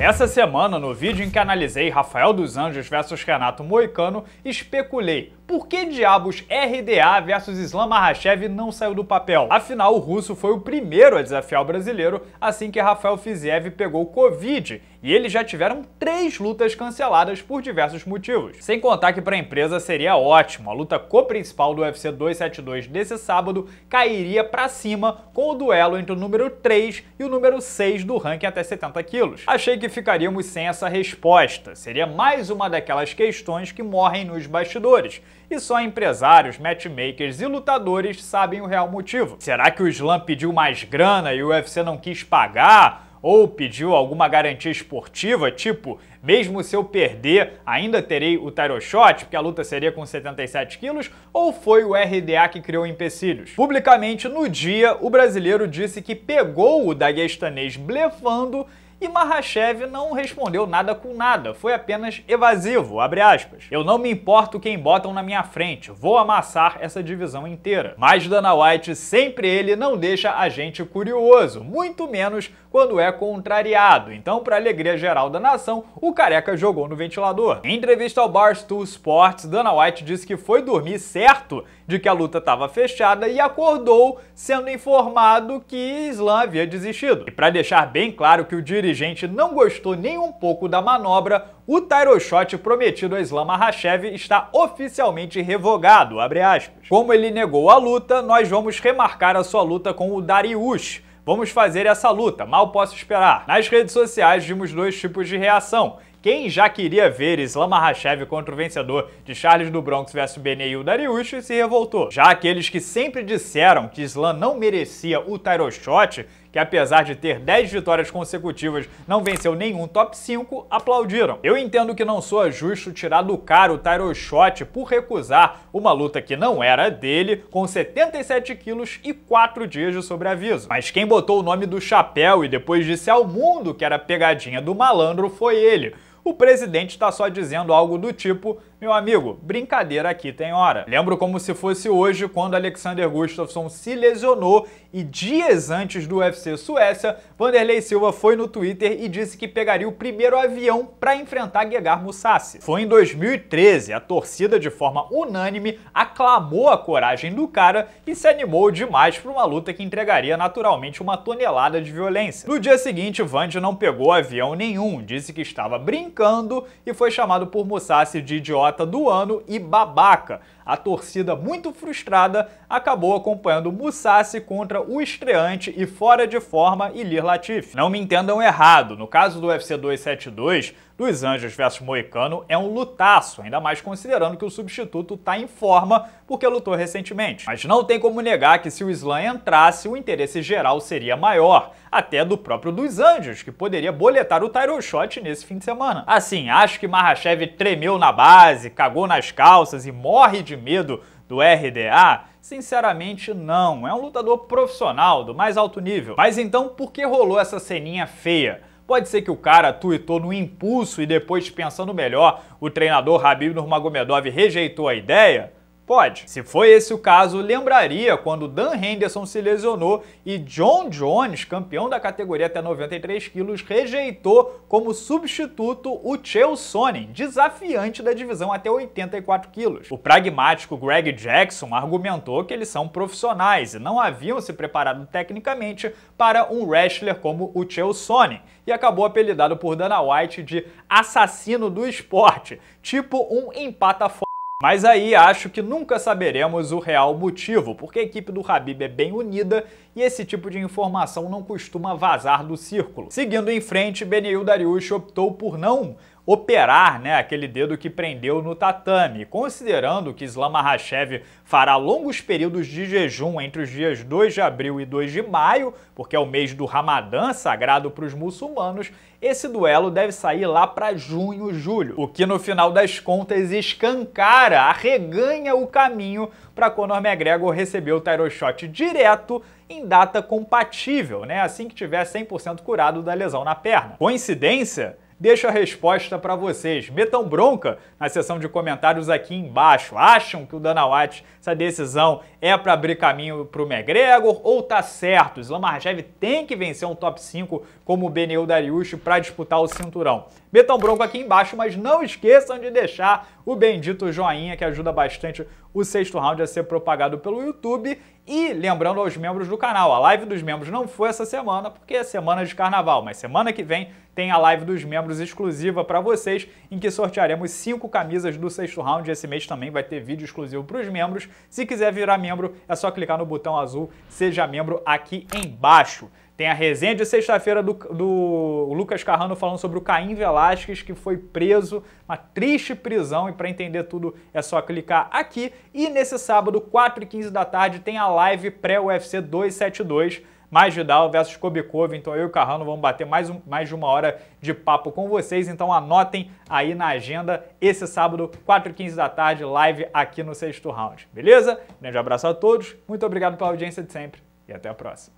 Essa semana, no vídeo em que analisei Rafael dos Anjos versus Renato Moicano, especulei por que diabos RDA versus Islam Makhachev não saiu do papel? Afinal, o russo foi o primeiro a desafiar o brasileiro assim que Rafael Fiziev pegou Covid e eles já tiveram três lutas canceladas por diversos motivos. Sem contar que para a empresa seria ótimo, a luta co-principal do UFC 272 desse sábado cairia para cima com o duelo entre o número 3 e o número 6 do ranking até 70 quilos. Achei que ficaríamos sem essa resposta, seria mais uma daquelas questões que morrem nos bastidores e só empresários, matchmakers e lutadores sabem o real motivo. Será que o Slam pediu mais grana e o UFC não quis pagar? Ou pediu alguma garantia esportiva, tipo, mesmo se eu perder, ainda terei o title shot, porque a luta seria com 77 quilos? Ou foi o RDA que criou empecilhos? Publicamente, no dia, o brasileiro disse que pegou o daguestanês blefando e Mahashev não respondeu nada com nada, foi apenas evasivo, Eu não me importo quem botam na minha frente, vou amassar essa divisão inteira. Mas Dana White, sempre ele, não deixa a gente curioso, muito menos quando é contrariado. Então, para alegria geral da nação, o careca jogou no ventilador. Em entrevista ao Barstool Sports, Dana White disse que foi dormir certo de que a luta estava fechada e acordou sendo informado que Islam havia desistido. E para deixar bem claro que o dirigente dirigente não gostou nem um pouco da manobra, o Tyroshot prometido a Islam Makhachev está oficialmente revogado, Como ele negou a luta, nós vamos remarcar a sua luta com o Dariush. Vamos fazer essa luta, mal posso esperar. Nas redes sociais vimos dois tipos de reação. Quem já queria ver Islam Makhachev contra o vencedor de Charles do Bronx vs Beneiu Dariush se revoltou. Já aqueles que sempre disseram que Islam não merecia o Tyroshot, que apesar de ter 10 vitórias consecutivas, não venceu nenhum top 5, aplaudiram. Eu entendo que não soa justo tirar do cara o Tyro Shot por recusar uma luta que não era dele, com 77 quilos e 4 dias de sobreaviso. Mas quem botou o nome do chapéu e depois disse ao mundo que era pegadinha do malandro foi ele. O presidente está só dizendo algo do tipo: meu amigo, brincadeira aqui tem hora. Lembro como se fosse hoje quando Alexander Gustafsson se lesionou e dias antes do UFC Suécia, Vanderlei Silva foi no Twitter e disse que pegaria o primeiro avião para enfrentar Gegard Mousasi. Foi em 2013, a torcida de forma unânime aclamou a coragem do cara e se animou demais para uma luta que entregaria naturalmente uma tonelada de violência. No dia seguinte, Vande não pegou avião nenhum, disse que estava brincando e foi chamado por Mousasi de idiota idiota do ano e babaca. A torcida, muito frustrada, acabou acompanhando Musashi contra o estreante e fora de forma Ilir Latif. Não me entendam errado, no caso do UFC 272, dos Anjos vs Moicano é um lutaço, ainda mais considerando que o substituto tá em forma porque lutou recentemente. Mas não tem como negar que se o Slam entrasse, o interesse geral seria maior, até do próprio dos Anjos, que poderia boletar o Tyro Shot nesse fim de semana. Assim, acho que Marrachev tremeu na base, cagou nas calças e morre de medo do RDA? Sinceramente, não. É um lutador profissional, do mais alto nível. Mas então, por que rolou essa ceninha feia? Pode ser que o cara tuitou no impulso e depois, pensando melhor, o treinador Habib Nurmagomedov rejeitou a ideia? Pode. Se foi esse o caso, lembraria quando Dan Henderson se lesionou e John Jones, campeão da categoria até 93 quilos, rejeitou como substituto o Chael Sonnen, desafiante da divisão até 84 quilos. O pragmático Greg Jackson argumentou que eles são profissionais e não haviam se preparado tecnicamente para um wrestler como o Chael Sonnen e acabou apelidado por Dana White de assassino do esporte, tipo um empata mas aí acho que nunca saberemos o real motivo, porque a equipe do Habib é bem unida e esse tipo de informação não costuma vazar do círculo. Seguindo em frente, Beneiu Dariush optou por não operar né, aquele dedo que prendeu no tatame. Considerando que Islam Makhachev fará longos períodos de jejum entre os dias 2 de abril e 2 de maio, porque é o mês do Ramadã sagrado para os muçulmanos, esse duelo deve sair lá para junho, julho, o que no final das contas escancara, arreganha o caminho para Conor McGregor receber o title shot direto em data compatível, né? Assim que tiver 100% curado da lesão na perna. Coincidência? Deixo a resposta para vocês. Metam bronca na seção de comentários aqui embaixo. Acham que o Dana White, essa decisão é para abrir caminho para o McGregor ou tá certo? Islam Makhachev tem que vencer um top 5 como o Beneu Dariush para disputar o cinturão. Metam bronca aqui embaixo, mas não esqueçam de deixar o bendito joinha que ajuda bastante o sexto round a ser propagado pelo YouTube. E lembrando aos membros do canal, a live dos membros não foi essa semana, porque é semana de carnaval, mas semana que vem tem a live dos membros exclusiva para vocês, em que sortearemos cinco camisas do sexto round. Esse mês também vai ter vídeo exclusivo para os membros. Se quiser virar membro, é só clicar no botão azul Seja Membro aqui embaixo. Tem a resenha de sexta-feira do, do, Lucas Carrano falando sobre o Caim Velasquez, que foi preso, uma triste prisão, e para entender tudo é só clicar aqui. E nesse sábado, 4 e 15 da tarde, tem a live pré-UFC 272, mais Vidal versus Kobikov. Então eu e o Carrano vamos bater mais, um, mais de uma hora de papo com vocês. Então anotem aí na agenda esse sábado, 4 e 15 da tarde, live aqui no sexto round. Beleza? Grande abraço a todos, muito obrigado pela audiência de sempre e até a próxima.